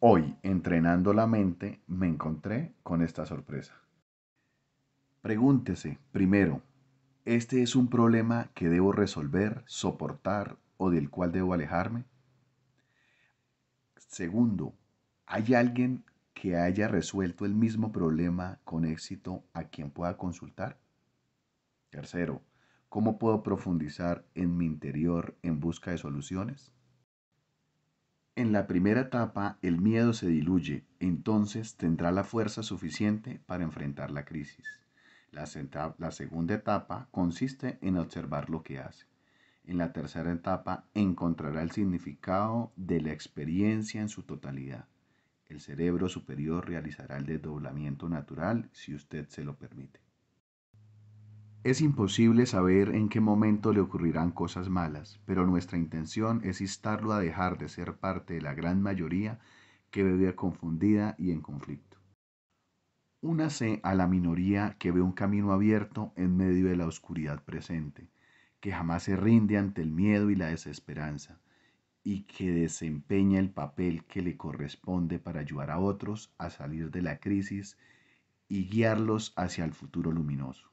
Hoy, entrenando la mente, me encontré con esta sorpresa. Pregúntese, primero, ¿este es un problema que debo resolver, soportar o del cual debo alejarme? Segundo, ¿hay alguien que haya resuelto el mismo problema con éxito a quien pueda consultar? Tercero, ¿cómo puedo profundizar en mi interior en busca de soluciones? en la primera etapa el miedo se diluye, entonces tendrá la fuerza suficiente para enfrentar la crisis. La, la, segunda etapa consiste en observar lo que hace. En la tercera etapa encontrará el significado de la experiencia en su totalidad. El cerebro superior realizará el desdoblamiento natural si usted se lo permite. Es imposible saber en qué momento le ocurrirán cosas malas, pero nuestra intención es instarlo a dejar de ser parte de la gran mayoría que vive confundida y en conflicto. Únase a la minoría que ve un camino abierto en medio de la oscuridad presente, que jamás se rinde ante el miedo y la desesperanza, y que desempeña el papel que le corresponde para ayudar a otros a salir de la crisis y guiarlos hacia el futuro luminoso.